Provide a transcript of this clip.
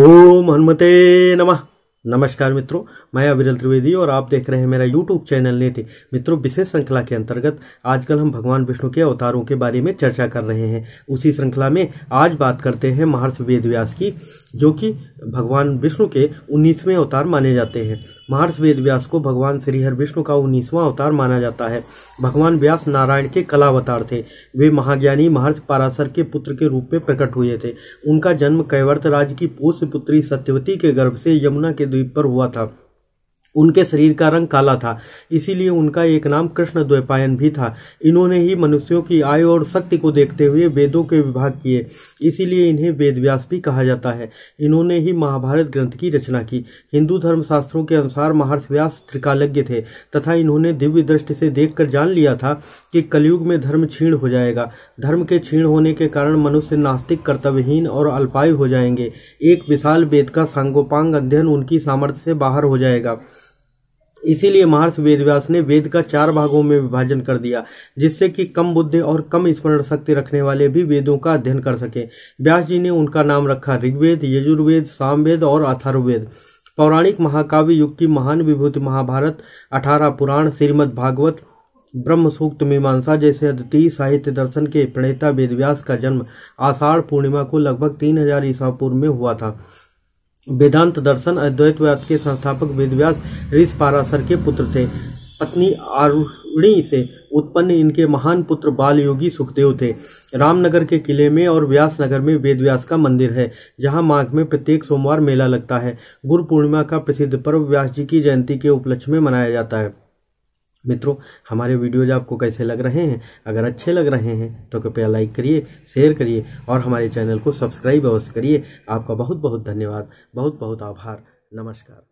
ओम हनुमते नमः नमस्कार मित्रों मैं अविरल त्रिवेदी और आप देख रहे हैं मेरा यूट्यूब चैनल नीति मित्रों विशेष श्रृंखला के अंतर्गत आजकल हम भगवान विष्णु के अवतारों के बारे में चर्चा कर रहे हैं उसी श्रृंखला में आज बात करते हैं महर्ष वेदव्यास की जो कि भगवान विष्णु के उन्नीसवें अवतार माने जाते हैं महर्ष वेद व्यास को भगवान श्रीहर विष्णु का उन्नीसवां अवतार माना जाता है भगवान व्यास नारायण के कला अवतार थे वे महाज्ञानी महर्ष पाराशर के पुत्र के रूप में प्रकट हुए थे उनका जन्म कैवर्त राज की पोष पुत्री सत्यवती के गर्भ से यमुना के द्वीप पर हुआ था उनके शरीर का रंग काला था इसीलिए उनका एक नाम कृष्ण द्वैपायन भी था इन्होंने ही मनुष्यों की आयु और शक्ति को देखते हुए वेदों के विभाग किए इसीलिए इन्हें वेदव्यास भी कहा जाता है इन्होंने ही महाभारत ग्रंथ की रचना की हिंदू धर्मशास्त्रों के अनुसार महर्षि व्यास त्रिकालज्ञ थे तथा इन्होंने दिव्य दृष्टि से देखकर जान लिया था कि कलयुग में धर्म क्षीण हो जाएगा धर्म के क्षीण होने के कारण मनुष्य नास्तिक कर्तव्यहीन और अल्पायु हो जाएंगे एक विशाल वेद का सांगोपांग अध्ययन उनकी सामर्थ्य से बाहर हो जाएगा इसीलिए महर्ष वेदव्यास ने वेद का चार भागों में विभाजन कर दिया जिससे कि कम बुद्धि और कम स्मरण शक्ति रखने वाले भी वेदों का अध्ययन कर सके व्यास जी ने उनका नाम रखा ऋग्वेद यजुर्वेद सामवेद और अथर्वेद पौराणिक महाकाव्य युग की महान विभूति महाभारत अठारह पुराण श्रीमद भागवत ब्रह्म सूक्त मीमांसा जैसे अद्वितीय साहित्य दर्शन के प्रणेता वेदव्यास का जन्म आषाढ़ पूर्णिमा को लगभग तीन हजार ईसा पूर्व में हुआ था वेदांत दर्शन अद्वैतवाद के संस्थापक वेदव्यास ऋष पाराशर के पुत्र थे पत्नी आरुणी से उत्पन्न इनके महान पुत्र बाल योगी सुखदेव थे रामनगर के किले में और व्यास नगर में वेदव्यास का मंदिर है जहां माघ में प्रत्येक सोमवार मेला लगता है गुरु पूर्णिमा का प्रसिद्ध पर्व व्यास जी की जयंती के उपलक्ष्य में मनाया जाता है मित्रों हमारे वीडियोज आपको कैसे लग रहे हैं अगर अच्छे लग रहे हैं तो कृपया लाइक करिए शेयर करिए और हमारे चैनल को सब्सक्राइब अवश्य करिए आपका बहुत बहुत धन्यवाद बहुत बहुत आभार नमस्कार